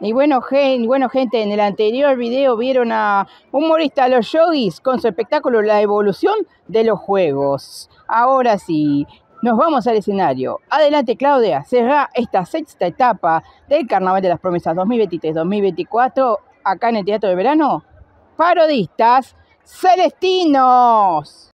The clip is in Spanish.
Y bueno, bueno, gente, en el anterior video vieron a humorista Los Yogis con su espectáculo La evolución de los juegos. Ahora sí, nos vamos al escenario. Adelante, Claudia, Cerra esta sexta etapa del Carnaval de las Promesas 2023-2024 acá en el Teatro de Verano. Parodistas Celestinos.